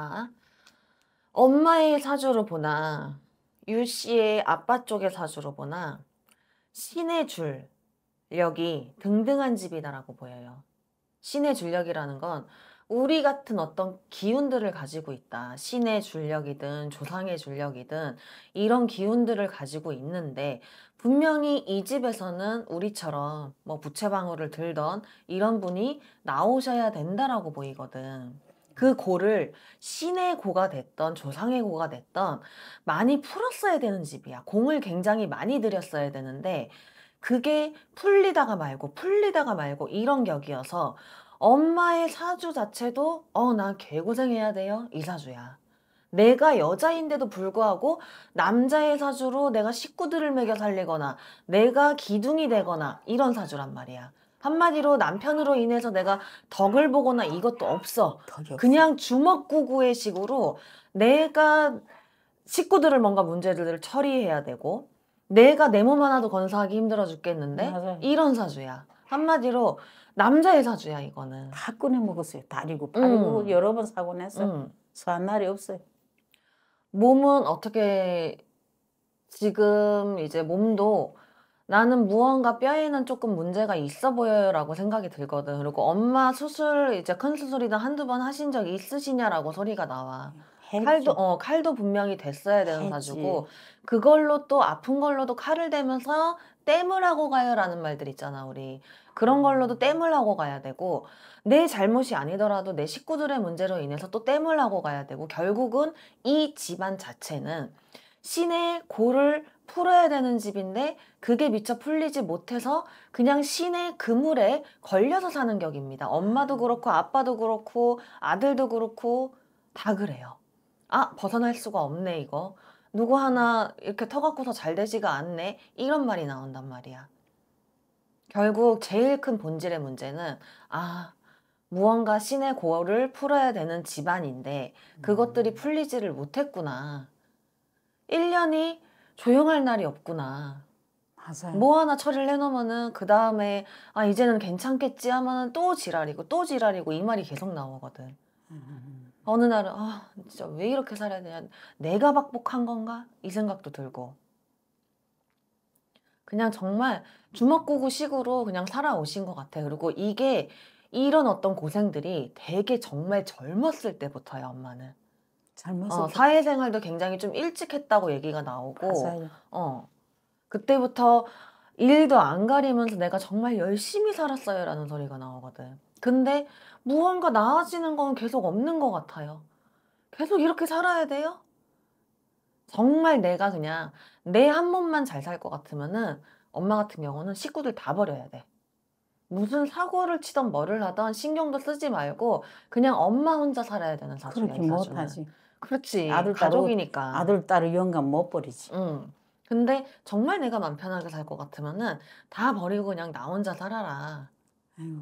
자, 엄마의 사주로 보나 유 씨의 아빠 쪽의 사주로 보나 신의 줄력이 등등한 집이다라고 보여요. 신의 줄력이라는 건 우리 같은 어떤 기운들을 가지고 있다. 신의 줄력이든 조상의 줄력이든 이런 기운들을 가지고 있는데 분명히 이 집에서는 우리처럼 뭐 부채방울을 들던 이런 분이 나오셔야 된다라고 보이거든. 그 고를 신의 고가 됐던 조상의 고가 됐던 많이 풀었어야 되는 집이야. 공을 굉장히 많이 들였어야 되는데 그게 풀리다가 말고 풀리다가 말고 이런 격이어서 엄마의 사주 자체도 어 나 개고생해야 돼요 이 사주야. 내가 여자인데도 불구하고 남자의 사주로 내가 식구들을 먹여 살리거나 내가 기둥이 되거나 이런 사주란 말이야. 한마디로 남편으로 인해서 내가 덕을 보거나 이것도 없어. 그냥 주먹구구의 식으로 내가 식구들을 뭔가 문제들을 처리해야 되고 내가 내 몸 하나도 건사하기 힘들어 죽겠는데 맞아요. 이런 사주야. 한마디로 남자의 사주야 이거는. 다 꺼내 먹었어요. 다리고 음. 팔고 음. 여러 번 사고 냈어. 음. 서한 날이 없어요. 몸은 어떻게 지금 이제 몸도 나는 무언가 뼈에는 조금 문제가 있어 보여요라고 생각이 들거든. 그리고 엄마 수술 이제 큰수술이든 한두 번 하신 적 있으시냐라고 소리가 나와. 했지. 칼도 어 칼도 분명히 됐어야 되는 했지. 사주고 그걸로 또 아픈 걸로도 칼을 대면서 땜을 하고 가요라는 말들 있잖아 우리 그런 음. 걸로도 땜을 하고 가야 되고 내 잘못이 아니더라도 내 식구들의 문제로 인해서 또 땜을 하고 가야 되고 결국은 이 집안 자체는 신의 고를 풀어야 되는 집인데 그게 미처 풀리지 못해서 그냥 신의 그물에 걸려서 사는 격입니다. 엄마도 그렇고 아빠도 그렇고 아들도 그렇고 다 그래요. 아 벗어날 수가 없네 이거. 누구 하나 이렇게 터갖고서 잘 되지가 않네 이런 말이 나온단 말이야. 결국 제일 큰 본질의 문제는 아 무언가 신의 고를 풀어야 되는 집안인데 그것들이 음. 풀리지를 못했구나. 1년이 조용할 날이 없구나. 맞아요. 뭐 하나 처리를 해놓으면은 그 다음에 아 이제는 괜찮겠지 하면은 또 지랄이고 또 지랄이고 이 말이 계속 나오거든. 음. 음, 음. 어느 날은 아 진짜 왜 이렇게 살아야 되냐 내가 박복한 건가 이 생각도 들고 그냥 정말 주먹구구식으로 그냥 살아오신 것 같아. 그리고 이게 이런 어떤 고생들이 되게 정말 젊었을 때부터야 엄마는. 잘못어 어, 사회생활도 굉장히 좀 일찍 했다고 얘기가 나오고 맞아요. 어. 그때부터 일도 안 가리면서 내가 정말 열심히 살았어요라는 소리가 나오거든. 근데 무언가 나아지는 건 계속 없는 것 같아요. 계속 이렇게 살아야 돼요? 정말 내가 그냥 내 한 번만 잘 살 것 같으면은 엄마 같은 경우는 식구들 다 버려야 돼. 무슨 사고를 치던 뭐를 하던 신경도 쓰지 말고 그냥 엄마 혼자 살아야 되는 사주야. 그렇게 못하지. 그렇지. 아들 가족이니까. 아들 딸을 영감 못 버리지. 응. 근데 정말 내가 맘 편하게 살 것 같으면은 다 버리고 그냥 나 혼자 살아라.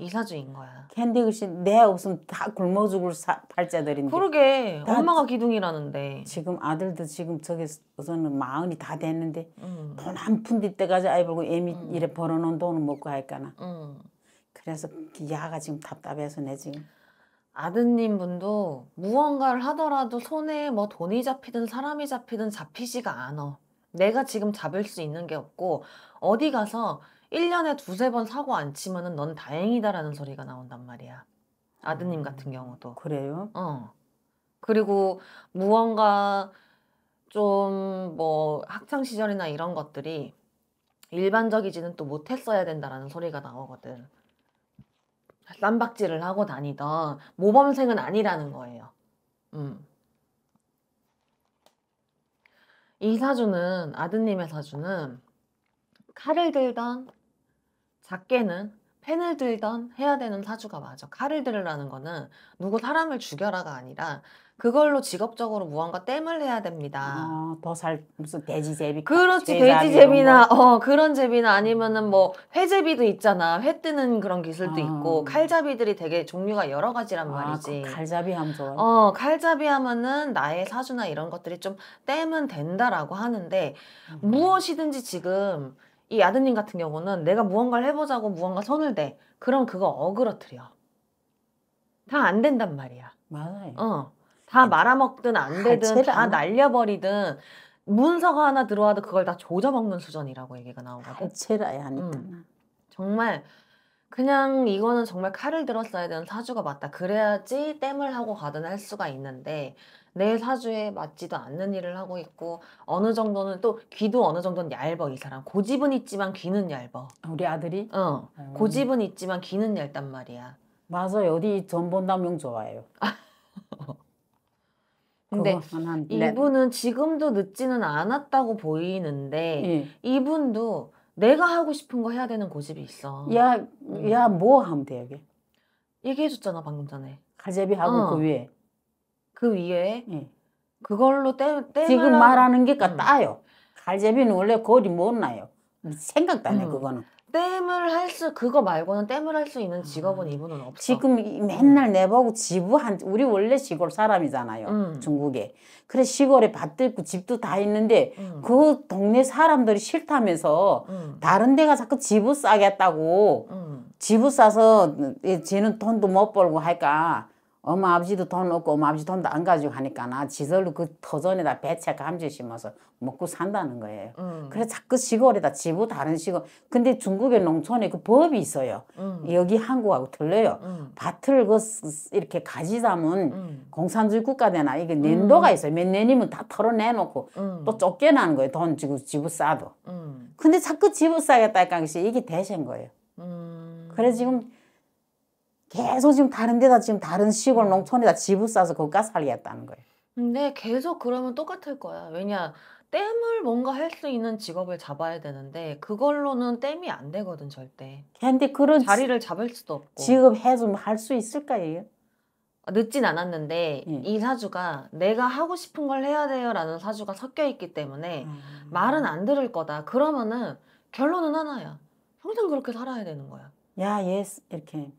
이사주인 거야. 캔디 글씨 내 없으면 다 굶어 죽을 사, 팔자들인데. 그러게 엄마가 기둥이라는데. 지금 아들도 지금 저기서는 마흔이 다 됐는데 음. 돈한 푼디 때까지 아이 벌고 애미 음. 이래 벌어놓은 돈을 먹고 할까나. 음. 그래서 야가 지금 답답해서 내 지금. 아드님 분도 무언가를 하더라도 손에 뭐 돈이 잡히든 사람이 잡히든 잡히지가 않아. 내가 지금 잡을 수 있는 게 없고 어디 가서 1년에 두세 번 사고 안 치면은 넌 다행이다라는 소리가 나온단 말이야. 아드님 음, 같은 경우도. 그래요? 어. 그리고 무언가 좀 뭐 학창 시절이나 이런 것들이 일반적이지는 또 못했어야 된다라는 소리가 나오거든. 쌈박질을 하고 다니던 모범생은 아니라는 거예요. 음. 이 사주는 아드님의 사주는 칼을 들던 작게는 펜을 들던 해야 되는 사주가 맞아. 칼을 들으라는 거는 누구 사람을 죽여라가 아니라 그걸로 직업적으로 무언가 땜을 해야 됩니다. 아, 더살 무슨 돼지 제비. 그렇지 돼지 제비나 뭐. 어 그런 제비나 아니면은 뭐 음. 회제비도 있잖아. 회 뜨는 그런 기술도 아. 있고 칼잡이들이 되게 종류가 여러 가지란 아, 그 말이지. 아, 칼잡이 하면 좋아. 어 칼잡이 하면은 나의 사주나 이런 것들이 좀 땜은 된다라고 하는데 음. 무엇이든지 지금 이 아드님 같은 경우는 내가 무언가를 해보자고 무언가 선을 대. 그럼 그거 어그러뜨려. 다 안 된단 말이야. 맞아요. 어. 다 그 말아먹든 안 아, 되든 아, 다 날려버리든 문서가 하나 들어와도 그걸 다 조져먹는 수전이라고 얘기가 나오거든. 체라야 아, 하니까. 음. 정말 그냥 이거는 정말 칼을 들었어야 되는 사주가 맞다. 그래야지 땜을 하고 가든 할 수가 있는데 내 사주에 맞지도 않는 일을 하고 있고 어느 정도는 또 귀도 어느 정도는 얇어 이 사람 고집은 있지만 귀는 얇어 아, 우리 아들이? 어 아, 음. 고집은 있지만 귀는 얇단 말이야 맞아요 어디 전본남용 좋아해요 근데 네. 이분은 지금도 늦지는 않았다고 보이는데 예. 이분도 내가 하고 싶은 거 해야 되는 고집이 있어. 야, 음. 야, 뭐 하면 돼, 여기? 얘기해줬잖아, 방금 전에. 가재비하고 어. 그 위에. 그 위에? 예. 그걸로 떼, 떼 지금 말하는 게 음. 같아요. 가재비는 원래 거리 못 나요. 음. 생각도 안 해, 음. 그거는. 땜을 할 수 그거 말고는 땜을 할 수 있는 직업은 음. 이분은 없어. 지금 맨날 내보고 지부한 우리 원래 시골 사람이잖아요. 음. 중국에. 그래 시골에 밭도 있고 집도 다 있는데 음. 그 동네 사람들이 싫다면서 음. 다른 데가 자꾸 지부 싸겠다고 음. 지부 싸서 쟤는 돈도 못 벌고 할까 엄마 아버지도 돈 없고 엄마 아버지 돈도 안 가지고 하니까 나 지절로 그 터전에다 배채 감지 심어서 먹고 산다는 거예요. 음. 그래 자꾸 시골에다 지부 다른 시골. 근데 중국의 농촌에 그 법이 있어요. 음. 여기 한국하고 틀려요. 음. 밭을 그 이렇게 가지 담은 음. 공산주의 국가 되나 이게 년도가 음. 있어요. 몇 년이면 다 털어내놓고 음. 또 쫓겨나는 거예요. 돈 주고 지부 싸도. 근데 자꾸 지부 싸겠다 니까 이게 대신 거예요. 그래 지금 계속 지금 다른 데다 지금 다른 시골 음. 농촌에다 집을 싸서 거기가 살겠다는 거예요. 근데 계속 그러면 똑같을 거야. 왜냐 땜을 뭔가 할 수 있는 직업을 잡아야 되는데 그걸로는 땜이 안 되거든 절대. 근데 그런 자리를 잡을 수도 없고. 지금 해좀 할수 있을까요? 아, 늦진 않았는데 예. 이 사주가 내가 하고 싶은 걸 해야 돼요라는 사주가 섞여 있기 때문에 음. 말은 안 들을 거다. 그러면은 결론은 하나야. 평생 그렇게 살아야 되는 거야. 야, 예, 이렇게.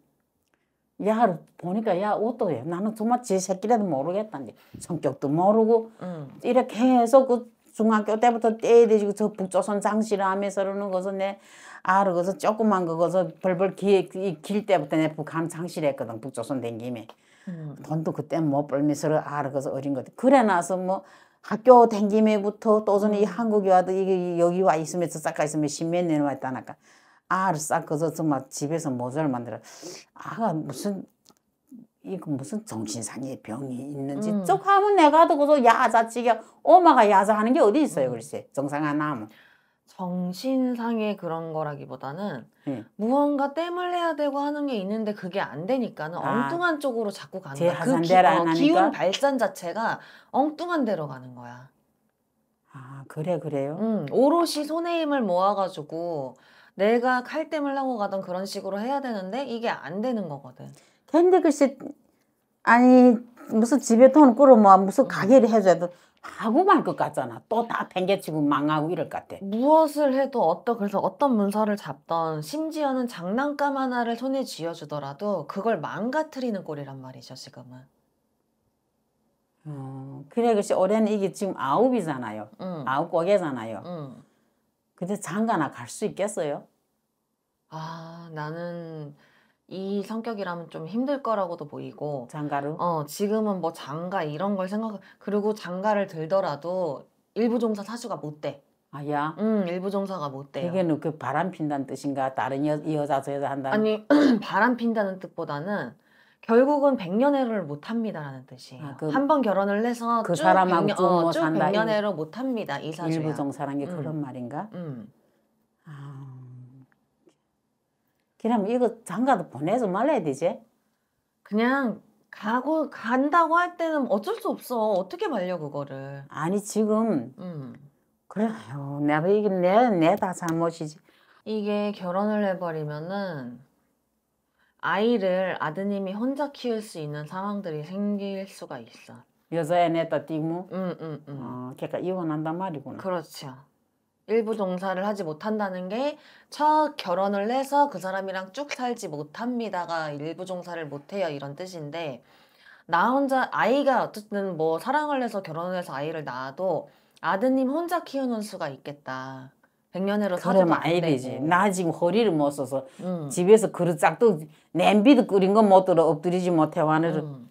야를 보니까 야 옷도 해. 나는 정말 지 새끼라도 모르겠다는데 성격도 모르고 음. 이렇게 해서 그 중학교 때부터 떼대지고 어저 북조선 장씨를 하면서 그러는 것은 내 아르 그서 조그만 그거서 벌벌 기, 길 때부터 내 북한 장씨를 했거든 북조선 댕김에 음. 돈도 그때 못 벌면서 아르 그서 어린 것들 그래 나서 뭐 학교 댕김에부터 또전이 음. 한국에 와도 이게 여기 와 있으면서 싹 가 있으면 십몇 년 왔다니까 아를 싹거서 정말 집에서 모자를 만들어 아가 무슨 이거 무슨 정신상의 병이 있는지 음. 쭉 하면 내가 듣고서 야자찌개 엄마가 야자하는 게 어디 있어요 음. 글쎄 정상한 나면 정신상의 그런 거라기보다는 네. 무언가 땜을 해야 되고 하는 게 있는데 그게 안 되니까는 아. 엉뚱한 쪽으로 자꾸 가는 거야. 그 기, 어, 기운 발산 자체가 엉뚱한 데로 가는 거야. 아 그래 그래요? 음, 오롯이 손에 힘을 모아가지고 내가 칼땜을 하고 가던 그런 식으로 해야 되는데 이게 안 되는 거거든. 근데 글쎄 아니 무슨 집에 돈 끌어 뭐 무슨 음. 가게를 해줘도 하고 말 것 같잖아. 또다 팽개치고 망하고 이럴 것 같아. 무엇을 해도 어떤 그래서 어떤 문서를 잡던 심지어는 장난감 하나를 손에 쥐어주더라도 그걸 망가뜨리는 꼴이란 말이죠 지금은. 음, 그래 글쎄 올해는 이게 지금 아홉이잖아요. 음. 아홉 고개잖아요. 음. 근데 장가나 갈 수 있겠어요? 아 나는 이 성격이라면 좀 힘들 거라고도 보이고 장가를? 어 지금은 뭐 장가 이런 걸 생각 그리고 장가를 들더라도 일부 종사 사주가 못 돼. 아야? 응 일부 종사가 못돼 그게 그 바람 핀다는 뜻인가? 다른 여, 여자 저여자 한다는? 아니 바람 핀다는 뜻보다는 결국은 백년해를 못 합니다라는 뜻이에요. 아, 그 한번 결혼을 해서 그 사람하고 백년, 어, 뭐산 백년해로 못 합니다. 이사주 일부정사란 게 음. 그런 말인가? 음. 아, 이거 장가도 보내서 말아야 되지? 그냥 가고 간다고 할 때는 어쩔 수 없어. 어떻게 말려 그거를? 아니 지금 음. 그래요. 내가 이게 내내 다 잘못이지. 이게 결혼을 해버리면은 아이를 아드님이 혼자 키울 수 있는 상황들이 생길 수가 있어. 여자애 냈다 띠무? 응, 응, 응. 어, 걔가 이혼한단 말이구나. 그렇죠. 일부 종사를 하지 못한다는 게 첫 결혼을 해서 그 사람이랑 쭉 살지 못합니다가 일부 종사를 못해요 이런 뜻인데 나 혼자 아이가 어쨌든 뭐 사랑을 해서 결혼을 해서 아이를 낳아도 아드님 혼자 키우는 수가 있겠다. 백년해로 사주면 아니지. 어. 나 지금 허리를 못 써서 음. 집에서 그릇 짝도 냄비도 끓인 거 못 들어 엎드리지 못해 와내를 음.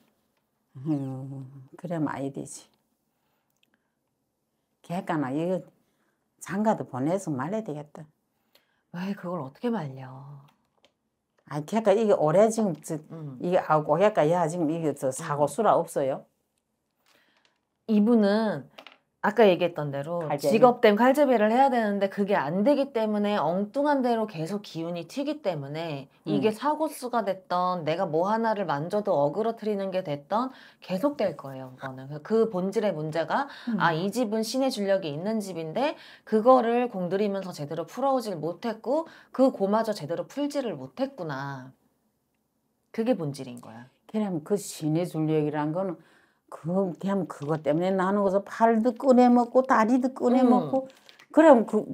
음 그래 아이 되지. 개까나 이거 장가도 보내서 말해야 되겠다. 왜 그걸 어떻게 말려? 아, 개까 이게 올해 지금 저, 음. 이게 아고 약가 야 지금 이게 저 사고 음. 수라 없어요. 이분은 아까 얘기했던 대로 갈제비. 직업 때문에 칼제비를 해야 되는데 그게 안 되기 때문에 엉뚱한 대로 계속 기운이 튀기 때문에 이게 음. 사고수가 됐던 내가 뭐 하나를 만져도 어그러뜨리는 게 됐던 계속될 거예요. 그거는 그 본질의 문제가 아, 음. 아이 집은 신의 줄력이 있는 집인데 그거를 공들이면서 제대로 풀어오질 못했고 그 고마저 제대로 풀지를 못했구나. 그게 본질인 거야. 그럼 그 신의 줄력이란 거는 그, 그냥 그것 때문에 나는 거서 팔도 꺼내 먹고 다리도 꺼내 음. 먹고 그럼 그,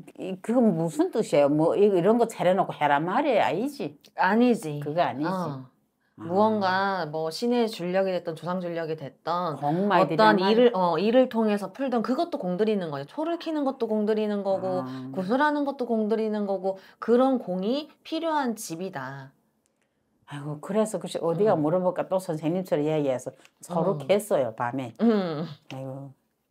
그건 무슨 뜻이에요? 뭐 이런 거 차려놓고 해라 말이 아니지. 아니지. 그거 아니지. 어. 무언가 뭐 신의 줄력이 됐던 조상 줄력이 됐던 어떤 일을 어 일을 통해서 풀던 그것도 공들이는 거예요. 초를 키는 것도 공들이는 거고 아. 구슬하는 것도 공들이는 거고 그런 공이 필요한 집이다. 아이고 그래서 그쎄 어디가 음. 물어볼까 또 선생님처럼 얘기해서 서로 했어요 음. 밤에. 음. 아이고